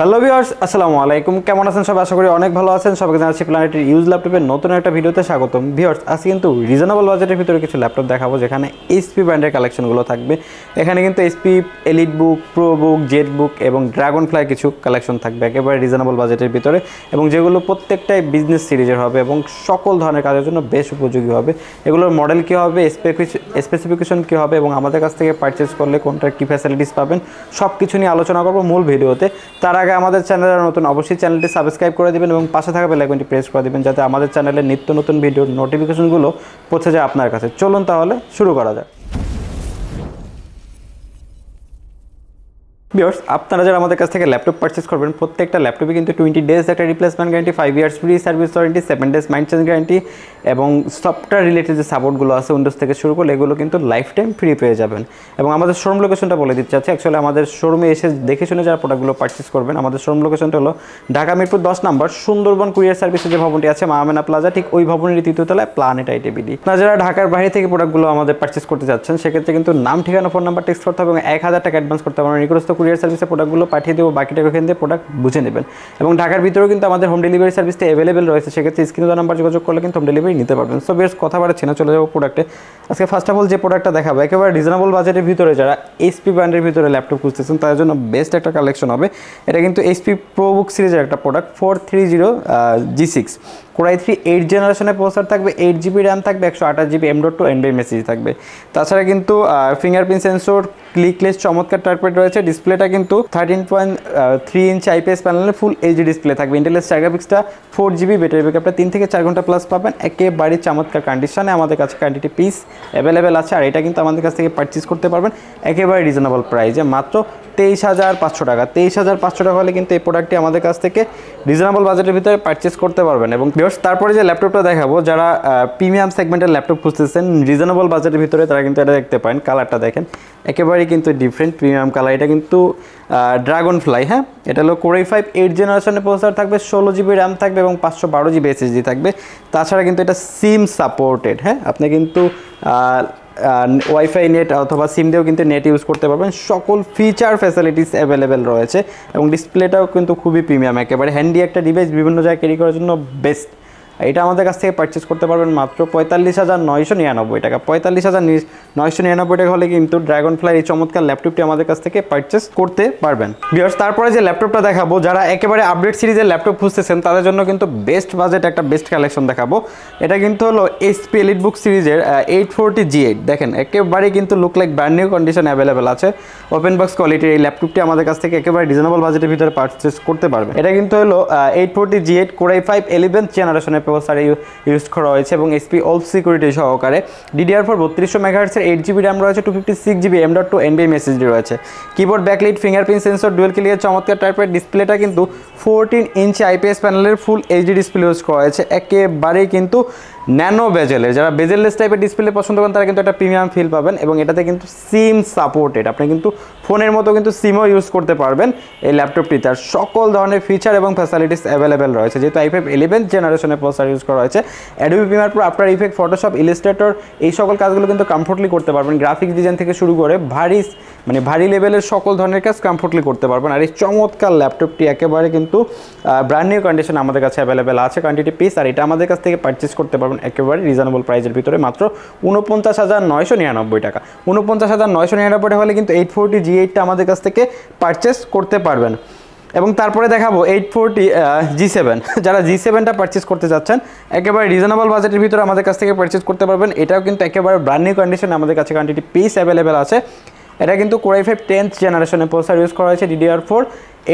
hello viewers আসসালামু আলাইকুম কেমন আছেন সব আশা করি অনেক ভালো আছেন সবাইকে জানাচ্ছি প্ল্যানেটের ইউজ ল্যাপটপের নতুন একটা ভিডিওতে স্বাগতম ভিউয়ার্স আজ কিন্তু রিজনেবল বাজেটের ভিতরে কিছু ল্যাপটপ দেখাবো যেখানে এইচপি ব্র্যান্ডের কালেকশনগুলো থাকবে এখানে কিন্তু HP EliteBook ProBook jet book এবং ড্রাগন ফ্লাই কিছু কালেকশন থাকবে একেবারে রিজনেবল বাজেটের ভিতরে এবং যেগুলো প্রত্যেকটাই বিজনেস সিরিজের হবে এবং সকল ধরনের কাজের জন্য বেশ উপযোগী হবে এগুলোর মডেল কী হবে স্পেসিফিকেশন কী হবে এবং আমাদের কাছ থেকে পারচেস করলে কোনটার কী ফ্যাসিলিটিস পাবেন সব কিছু নিয়ে আলোচনা করবো মূল ভিডিওতে তার আগে আগে আমাদের চ্যানেলে নতুন অবশ্যই চ্যানেলটি সাবস্ক্রাইব করে দেবেন এবং পাশে থাকা বেলাইকনটি প্রেস করে দেবেন যাতে আমাদের চ্যানেলে নিত্য নতুন ভিডিওর নোটিফিকেশনগুলো পৌঁছে যায় আপনার কাছে চলুন তাহলে শুরু করা যাক বিয়ার্স আপনারা যারা আমাদের কাছ থেকে ল্যাপটপ পারচেস করবেন প্রত্যেকটা ল্যাপটপে কিন্তু টোয়েন্টি ডেজ একটা replacement guarantee five years free service warranty seven days mind change guarantee এবং সফটওয়্যার রিলেটেড যে সাপোর্টগুলো আছে উইন্ডোজ থেকে শুরু করলে এগুলো কিন্তু লাইফ টাইম ফ্রি পেয়ে যাবেন এবং আমাদের শোরুম লোকেশনটা বলে দিতে চাচ্ছি অ্যাকচুয়ালি আচ্ছা, আমাদের শোরুমে এসে দেখে শুনে যারা প্রোডাক্টগুলো পারচেস করবেন আমাদের শোরুম লোকেশনটা হলো ঢাকা মিরপুর দশ নম্বর সুন্দরবন কুরিয়ার সার্ভিসের যে ভবনটি আছে মামেনা প্লাজা ঠিক ওই ভবনের তৃতীয়তলায় প্লানেট আইটিবিডি না যারা ঢাকার বাইরে থেকে প্রোডাক্টগুলো আমাদের পারচেস করতে চাচ্ছেন সেক্ষেত্রে কিন্তু নাম ঠিকানা ফোন নাম্বার টেক্সট করতে হবে এবং এক হাজার টাকা অ্যাডভান্স করতে হবে নিকটস্থ কুরিয়ার সার্ভিসে প্রোডাক্টগুলো পাঠিয়ে দেবো বাকি টাকা ওখান থেকে প্রোডাক্ট বুঝে নেবেন এবং ঢাকার ভিতরেও কিন্তু আমাদের হোম ডেলিভারি সার্ভিসটা অ্যাভেলেবেল রয়েছে সেক্ষেত্রে স্ক্রিনে নাম্বার যোগাযোগ করলে কিন্তু হোম ডেলিভারি নিতে পারবেন সো বেশ কথা বাড়াচ্ছি না চলে যাবো প্রোডাক্টে আজকে ফার্স্ট অফ অল যে প্রোডাক্টটা দেখাবো একেবারে রিজনেবল বাজেটের ভিতরে যারা এসপি ব্র্যান্ডের ভিতরে ল্যাপটপ খুঁজতেছেন তার জন্য বেস্ট একটা কালেকশন হবে এটা কিন্তু প্রো প্রোবুক সিরিজের একটা product four three zero G six core i three eight জেনারেশনের প্রসার থাকবে এইট জিবি র্যাম থাকবে একশো আঠাশ জিবি এম ডট টু এনবি মেসেজ থাকবে তাছাড়া কিন্তু ফিঙ্গারপ্রিন্ট সেন্সর ক্লিকলেস চমৎকার টার্পেট রয়েছে ডিসপ্লে ডিসপ্লেটা কিন্তু thirteen point three inch IPS প্যানেলের ফুল এইচডি ডিসপ্লে থাকবে ইন্টেলের গ্রাফিক্সটা ফোর জিবি ব্যাটারি ব্যাকআপটা তিন থেকে চার ঘন্টা প্লাস পাবেন একেবারে চমৎকার কন্ডিশনে আমাদের কাছে কান্ডিটি পিস অ্যাভেলেবেল আছে আর এটা কিন্তু আমাদের কাছ থেকে পারচেস করতে পারবেন একেবারে রিজনেবল প্রাইজে মাত্র তেইশ হাজার পাঁচশো টাকা তেইশ হাজার পাঁচশো টাকা হলে কিন্তু এই প্রোডাক্টটি আমাদের কাছ থেকে রিজনেবল বাজেটের ভিতরে পারচেস করতে পারবেন এবং তারপরে যে ল্যাপটপটা দেখাবো যারা প্রিমিয়াম সেগমেন্টের ল্যাপটপ খুঁজতেছেন রিজনেবল বাজেটের ভিতরে তারা কিন্তু এটা দেখতে পারেন কালারটা দেখেন একেবারেই কিন্তু ডিফারেন্ট প্রিমিয়াম কালার এটা কিন্তু ড্রাগন ফ্লাই হ্যাঁ এটা হলো কোরাই ফাইভ এইট জেনারেশনের প্রসেসর থাকবে ষোলো জিবি র্যাম থাকবে এবং পাঁচশো বারো জিবি এসএসডি থাকবে তাছাড়া কিন্তু এটা সিম সাপোর্টেড হ্যাঁ আপনি কিন্তু ওয়াইফাই নেট অথবা সিম দিয়েও কিন্তু নেট ইউজ করতে পারবেন সকল ফিচার ফ্যাসিলিটিস অ্যাভেলেবেল রয়েছে এবং ডিসপ্লেটাও কিন্তু খুবই প্রিমিয়াম একেবারে হ্যান্ডি একটা ডিভাইস বিভিন্ন জায়গায় ক্যারি করার জন্য বেস্ট এটা আমাদের কাছ থেকে পারচেস করতে পারবেন মাত্র পঁয়তাল্লিশ হাজার নয়শো নিরানব্বই টাকা পঁয়তাল্লিশ হাজার নয়শো নিরানব্বই টাকা হলে কিন্তু ড্রাগন ফ্লাই এই চমৎকার ল্যাপটপটি আমাদের কাছ থেকে পারচেস করতে পারবেন বিয়ার্স তারপরে যে ল্যাপটপটা দেখাবো যারা একেবারে আপডেট সিরিজের ল্যাপটপ খুঁজতেছেন তাদের জন্য কিন্তু বেস্ট বাজেট একটা বেস্ট কালেকশন দেখাবো এটা কিন্তু হলো এসপি এলিট বুক সিরিজের এইট ফোরটি জি এইট দেখেন একেবারে কিন্তু look like brand new condition available আছে ওপেন বক্স কোয়ালিটির এই ল্যাপটপটি আমাদের কাছ থেকে একেবারে রিজনেবল বাজেটের ভিতরে পারচেস করতে পারবে এটা কিন্তু হলো eight forty G eight core i five eleven জেনারেশনের প্রসেসর ইউজ করা হয়েছে এবং এসপি অল সিকিউরিটি সহকারে ডিডিআর ফোর বত্রিশশো মেগাহার্সের এইট জিবি র্যাম রয়েছে two fifty six GB M dot two B মেসেজ রয়েছে keyboard backlit fingerprint sensor dual clear চমৎকার টাইপের ডিসপ্লেটা কিন্তু ফোরটিন ইঞ্চি আইপিএস প্যানেলের ফুল এইচডি ডিসপ্লে ইউজ করা হয়েছে একেবারেই কিন্তু ন্যানো বেজেলের যারা বেজেললেস টাইপের ডিসপ্লে পছন্দ করেন তারা কিন্তু একটা প্রিমিয়াম ফিল পাবেন এবং এটাতে কিন্তু সিম সাপোর্টেড আপনি কিন্তু ফোনের মতো কিন্তু সিমও ইউজ করতে পারবেন এই ল্যাপটপটিতে আর সকল ধরনের ফিচার এবং ফ্যাসিলিটিস অ্যাভেলেবেল রয়েছে যেহেতু আই ইলেভেন ইলেভেন্থ জেনারেশনের প্রসার ইউজ করা হয়েছে অ্যাডোবি প্রিমিয়ার প্রো আপনার ইফেক্ট ফটোশপ ইলিস্ট্রেটর এই সকল কাজগুলো কিন্তু কমফোর্টলি করতে পারবেন গ্রাফিক ডিজাইন থেকে শুরু করে ভারী মানে ভারী লেভেলের সকল ধরনের কাজ কমফোর্টলি করতে পারবেন আর এই চমৎকার ল্যাপটপটি একেবারে কিন্তু ব্র্যান্ড নিউ কন্ডিশন আমাদের কাছে অ্যাভেলেবেল আছে কোয়ান্টিটি পিস আর এটা আমাদের কাছ থেকে পারচেস করতে পারবেন একেবারে রিজনেবল প্রাইসের ভিতরে মাত্র উনপঞ্চাশ হাজার নয়শো নিরানব্বই টাকা উনপঞ্চাশ হাজার নয়শো নিরানব্বই টাকা হলে কিন্তু এইট ফোরটি জি এইটটা আমাদের কাছ থেকে পারচেস করতে পারবেন এবং তারপরে দেখাবো এইট ফোরটি জি সেভেন যারা জি সেভেনটা পারচেস করতে যাচ্ছেন একেবারে রিজনেবল বাজেটের ভিতরে আমাদের কাছ থেকে পারচেস করতে পারবেন এটাও কিন্তু একেবারে ব্র্যান্ড নিউ কন্ডিশনে আমাদের কাছে কারণ পিস অ্যাভেলেবেল আছে এটা কিন্তু কোরাই ফাইভ টেন্থ জেনারেশনে প্রসার ইউজ করা হয়েছে DDR four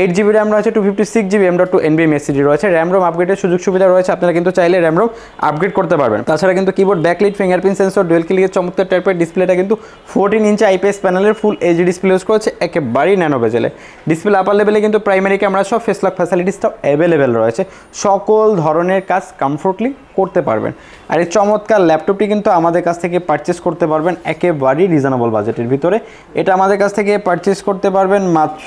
eight GB RAM রয়েছে two fifty six GB M dot two এনবিএম এসিডি রয়েছে র্যাম রোম আপগ্রেডের সুযোগ সুবিধা রয়েছে আপনারা কিন্তু চাইলে র্যাম রোম আপগ্রেড করতে পারবেন তাছাড়া কিন্তু keyboard backlit fingerprint sensor dual ক্লিকের চমৎকার টাইপের ডিসপ্লেটা কিন্তু ফোরটিন ইঞ্চি আইপিএস প্যানেলের ফুল এইচ ডিসপ্লে ইউজ করেছে একেবারেই ন্যানো বেজেলে ডিসপ্লে আপার লেভেলে কিন্তু প্রাইমারি ক্যামেরা সব ফেসলক ফ্যাসিলিটিসটাও অ্যাভেলেবেল রয়েছে সকল ধরনের কাজ কমফোর্টলি করতে পারবেন আর এই চমৎকার ল্যাপটপটি কিন্তু আমাদের কাছ থেকে পারচেস করতে পারবেন একেবারেই রিজনেবল বাজেটের ভিতরে এটা আমাদের কাছ থেকে পারচেস করতে পারবেন মাত্র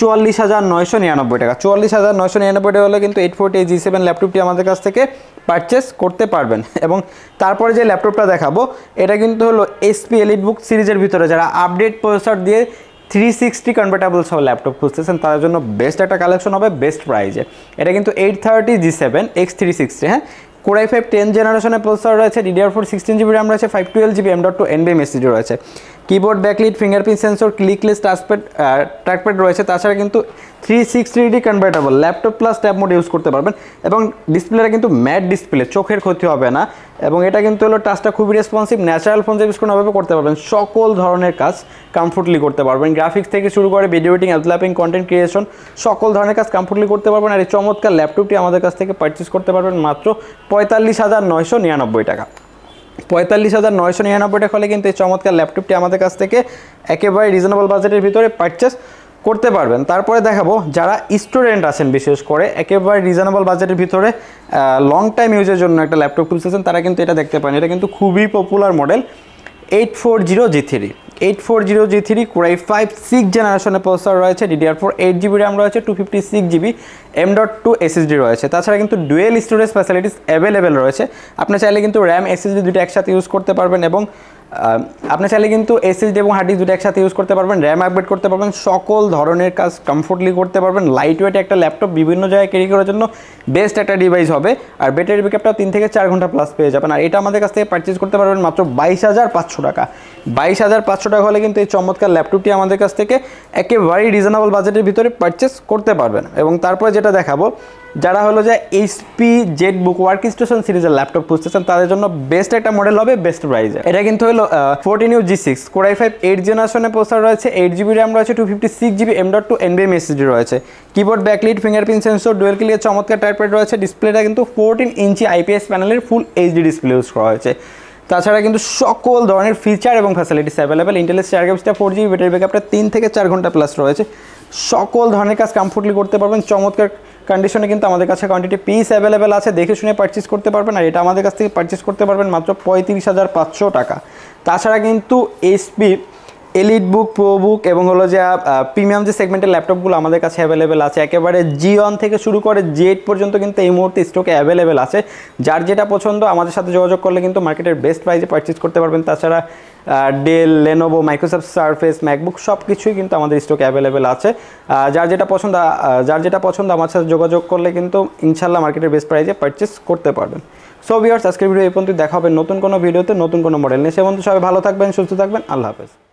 চুয়াল্লিশ হাজার নয়শো নিরানব্বই টাকা চুয়াল্লিশ হাজার নয়শো নিরানব্বই টাকা হলে কিন্তু এইট ফোরটি জি সেভেন ল্যাপটপটি আমাদের কাছ থেকে পারচেস করতে পারবেন এবং তারপরে যে ল্যাপটপটা দেখাবো এটা কিন্তু হলো এসপি এলিট বুক সিরিজের ভিতরে যারা আপডেট প্রসেসর দিয়ে থ্রি সিক্সটি কনভার্টেবল সব ল্যাপটপ খুঁজতেছেন তার জন্য বেস্ট একটা কালেকশন হবে বেস্ট প্রাইজে এটা কিন্তু eight thirty G seven X three sixty হ্যাঁ কোরাই ফাইভ টেন জেনারেশনের প্রসেসর রয়েছে DDR four sixteen GB RAM রয়েছে five twelve GB M dot two B এসিডি রয়েছে keyboard backlit fingerprint sensor clickless touchpad trackpad রয়েছে তাছাড়া কিন্তু three six three D convertible laptop plus tab mode use করতে পারবেন এবং ডিসপ্লেটা কিন্তু ম্যাট ডিসপ্লে চোখের ক্ষতি হবে না এবং এটা কিন্তু হলো টাচটা খুবই রেসপন্সিভ ন্যাচারাল ফোন ইউজ কোনোভাবে করতে পারবেন সকল ধরনের কাজ কমফোর্টলি করতে পারবেন গ্রাফিক্স থেকে শুরু করে ভিডিও এডিটিং অ্যাপলাপিং কন্টেন্ট ক্রিয়েশন সকল ধরনের কাজ কমফোর্টলি করতে পারবেন আর এই চমৎকার ল্যাপটপটি আমাদের কাছ থেকে পারচেস করতে পারবেন মাত্র পঁয়তাল্লিশ হাজার নয়শো নিরানব্বই টাকা পঁয়তাল্লিশ হাজার নয়শো নিরানব্বই টাকা হলে কিন্তু এই চমৎকার ল্যাপটপটি আমাদের কাছ থেকে একেবারে রিজনেবল বাজেটের ভিতরে পারচেস করতে পারবেন তারপরে দেখাবো যারা স্টুডেন্ট আছেন বিশেষ করে একেবারে রিজনেবল বাজেটের ভিতরে লং টাইম ইউজের জন্য একটা ল্যাপটপ খুলতেছেন তারা কিন্তু এটা দেখতে পান এটা কিন্তু খুবই popular model eight four zero G three eight four zero G three core i five six জেনারেশনের প্রসেসর রয়েছে DDR four eight GB RAM রয়েছে two fifty six GB M dot two SSD রয়েছে তাছাড়া কিন্তু ডুয়েল স্টোরেজ ফ্যাসিলিটিস অ্যাভেলেবেল রয়েছে আপনি চাইলে কিন্তু র্যাম এসএসডি দুটো একসাথে ইউজ করতে পারবেন এবং আপনি চাইলে কিন্তু এসএসডি এবং হার্ড দুটো একসাথে ইউজ করতে পারবেন র্যাম আপডেট করতে পারবেন সকল ধরনের কাজ কমফোর্টলি করতে পারবেন লাইট ওয়েট একটা ল্যাপটপ বিভিন্ন জায়গায় ক্যারি করার জন্য বেস্ট একটা ডিভাইস হবে আর ব্যাটারি ব্যাকআপটা তিন থেকে চার ঘন্টা প্লাস পেয়ে যাবেন আর এটা আমাদের কাছ থেকে পারচেজ করতে পারবেন মাত্র বাইশ হাজার পাঁচশো টাকা বাইশ হাজার পাঁচশো টাকা হলে কিন্তু এই চমৎকার ল্যাপটপটি আমাদের কাছ থেকে একেবারেই রিজনেবল বাজেটের ভিতরে পারচেস করতে পারবেন এবং তারপরে যেটা দেখাবো যারা হলো যে HP ZBook workstation সিরিজের ল্যাপটপ খুঁজতেছেন তাদের জন্য বেস্ট একটা মডেল হবে বেস্ট প্রাইজে এটা কিন্তু হলো fourteen U G six core i five eight জেনারেশনে প্রসার রয়েছে এইট জিবি র্যাম রয়েছে two fifty six GB M dot two এনবিএম এসএসডি রয়েছে keyboard backlit fingerprint sensor dual clear চমৎকার টাইপ্যাড রয়েছে ডিসপ্লেটা কিন্তু ফোরটিন ইঞ্চি আইপিএস প্যানেলের ফুল এইচডি ডিসপ্লে ইউজ করা হয়েছে তাছাড়া কিন্তু সকল ধরনের ফিচার এবং ফ্যাসিলিটিস অ্যাভেলেবেল ইন্টেলের চার গ্যাপসটা ফোর জিবি ব্যাটারি ব্যাকআপটা তিন থেকে চার ঘন্টা প্লাস রয়েছে সকল ধরনের কাজ কমফোর্টলি করতে পারবেন চমৎকার কন্ডিশনে কিন্তু আমাদের কাছে কোয়ান্টিটি পিস অ্যাভেলেবেল আছে দেখে শুনে পারচেস করতে পারবেন আর এটা আমাদের কাছ থেকে পারচেস করতে পারবেন মাত্র পঁয়ত্রিশ হাজার পাঁচশো টাকা তাছাড়া কিন্তু এসপি এলিট বুক প্রো বুক এবং হলো যে প্রিমিয়াম যে সেগমেন্টের ল্যাপটপগুলো আমাদের কাছে অ্যাভেলেবেল আছে একেবারে জি ওয়ান থেকে শুরু করে জি এইট পর্যন্ত কিন্তু এই মুহূর্তে স্টকে অ্যাভেলেবেল আছে যার যেটা পছন্দ আমাদের সাথে যোগাযোগ করলে কিন্তু মার্কেটের বেস্ট প্রাইসে পারচেস করতে পারবেন তাছাড়া Dell Lenovo Microsoft Surface MacBook সব কিছুই কিন্তু আমাদের স্টকে অ্যাভেলেবেল আছে যার যেটা পছন্দ যার যেটা পছন্দ আমার সাথে যোগাযোগ করলে কিন্তু ইনশাল্লাহ মার্কেটের বেস্ট প্রাইসে পারচেস করতে পারবেন সো ভিওর্স আজকের ভিডিও এই পর্যন্ত দেখা হবে নতুন কোনো ভিডিওতে নতুন কোনো মডেল নিয়ে সে পর্যন্ত সবাই ভালো থাকবেন সুস্থ থাকবেন আল্লাহ হাফেজ